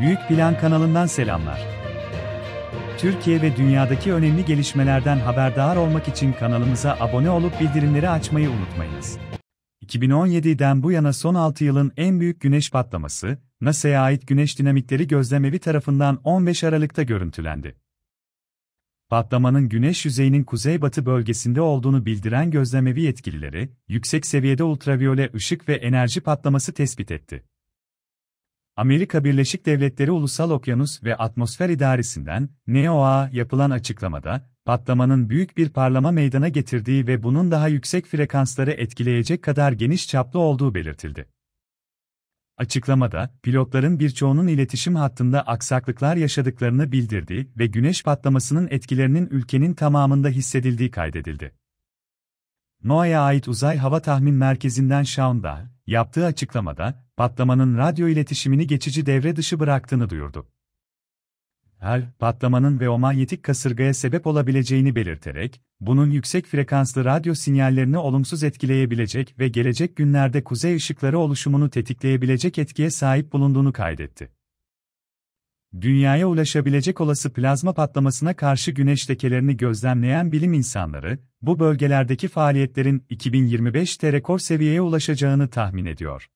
Büyük Plan kanalından selamlar. Türkiye ve dünyadaki önemli gelişmelerden haberdar olmak için kanalımıza abone olup bildirimleri açmayı unutmayınız. 2017'den bu yana son 6 yılın en büyük güneş patlaması, NASA'ya ait güneş dinamikleri gözlemevi tarafından 15 Aralık'ta görüntülendi. Patlamanın güneş yüzeyinin kuzeybatı bölgesinde olduğunu bildiren gözlemevi yetkilileri, yüksek seviyede ultraviyole ışık ve enerji patlaması tespit etti. Amerika Birleşik Devletleri Ulusal Okyanus ve Atmosfer İdaresi'nden NOAA yapılan açıklamada, patlamanın büyük bir parlama meydana getirdiği ve bunun daha yüksek frekansları etkileyecek kadar geniş çaplı olduğu belirtildi. Açıklamada, pilotların birçoğunun iletişim hattında aksaklıklar yaşadıklarını bildirdiği ve güneş patlamasının etkilerinin ülkenin tamamında hissedildiği kaydedildi. NOAA'ya ait Uzay Hava Tahmin Merkezi'nden Shaun Dahl, yaptığı açıklamada, patlamanın radyo iletişimini geçici devre dışı bıraktığını duyurdu. Her patlamanın ve o manyetik kasırgaya sebep olabileceğini belirterek, bunun yüksek frekanslı radyo sinyallerini olumsuz etkileyebilecek ve gelecek günlerde kuzey ışıkları oluşumunu tetikleyebilecek etkiye sahip bulunduğunu kaydetti dünyaya ulaşabilecek olası plazma patlamasına karşı güneş tekelerini gözlemleyen bilim insanları, bu bölgelerdeki faaliyetlerin 2025'te rekor seviyeye ulaşacağını tahmin ediyor.